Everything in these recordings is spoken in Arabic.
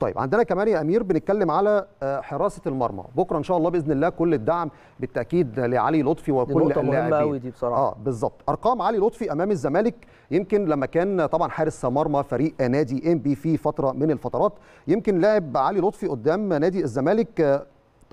طيب عندنا كمان يا امير بنتكلم على آه، حراسه المرمى بكره ان شاء الله باذن الله كل الدعم بالتاكيد لعلي لطفي وكل اللاعبين مهمه قوي دي بصراحه اه بالظبط ارقام علي لطفي امام الزمالك يمكن لما كان طبعا حارس مرمى فريق نادي ام بي في فتره من الفترات يمكن لعب علي لطفي قدام نادي الزمالك آه،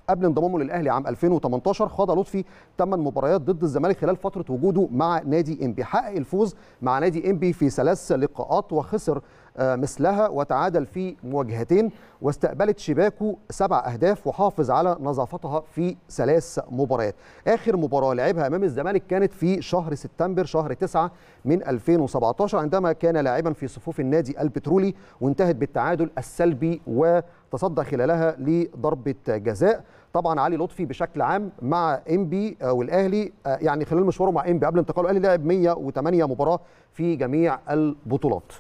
قبل انضمامه للاهلي عام 2018 خاض لطفي 8 مباريات ضد الزمالك خلال فتره وجوده مع نادي انبي حقق الفوز مع نادي انبي في ثلاث لقاءات وخسر آه، مثلها وتعادل في مواجهتين واستقبلت شباكو سبع أهداف وحافظ على نظافتها في ثلاث مباريات آخر مباراة لعبها أمام الزمالك كانت في شهر سبتمبر شهر 9 من 2017 عندما كان لاعبا في صفوف النادي البترولي وانتهت بالتعادل السلبي وتصدى خلالها لضربة جزاء طبعا علي لطفي بشكل عام مع انبي آه، والاهلي آه، يعني خلال مشواره مع انبي قبل انتقاله الاهلي لعب 108 مباراه في جميع البطولات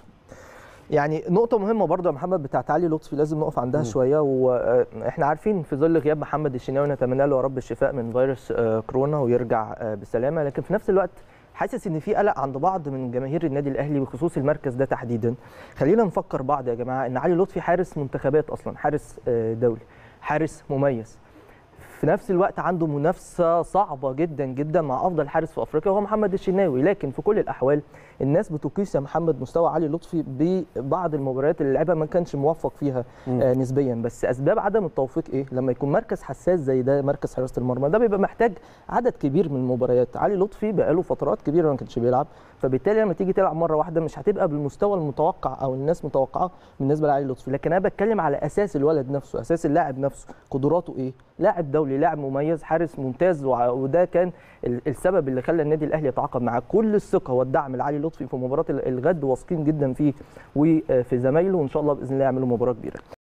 يعني نقطه مهمه برضه يا محمد بتاعت علي لطفي لازم نقف عندها م. شويه واحنا آه، عارفين في ظل غياب محمد الشناوي نتمنى له يا رب الشفاء من فيروس آه، كورونا ويرجع آه، بسلامه لكن في نفس الوقت حاسس ان في قلق عند بعض من جماهير النادي الاهلي بخصوص المركز ده تحديدا خلينا نفكر بعض يا جماعه ان علي لطفي حارس منتخبات اصلا حارس دولي حارس مميز في نفس الوقت عنده منافسه صعبه جدا جدا مع افضل حارس في افريقيا وهو محمد الشناوي لكن في كل الاحوال الناس بتقيس يا محمد مستوى علي لطفي ببعض المباريات اللي لعبها ما كانش موفق فيها آه نسبيا بس اسباب عدم التوفيق ايه لما يكون مركز حساس زي ده مركز حراسه المرمى ده بيبقى محتاج عدد كبير من المباريات علي لطفي بقاله فترات كبيره ما كانش بيلعب فبالتالي لما تيجي تلعب مره واحده مش هتبقى بالمستوى المتوقع او الناس متوقعه بالنسبه لعلي لطفي لكن انا بتكلم على اساس الولد نفسه اساس اللاعب نفسه قدراته ايه لاعب دولي لاعب مميز حارس ممتاز وده كان السبب اللي خلى النادي الاهلي يتعاقد معاه كل الثقه والدعم لعلي لطفي في مباراه الغد واثقين جدا فيه وفي زمايله وان شاء الله باذن الله يعملوا مباراه كبيره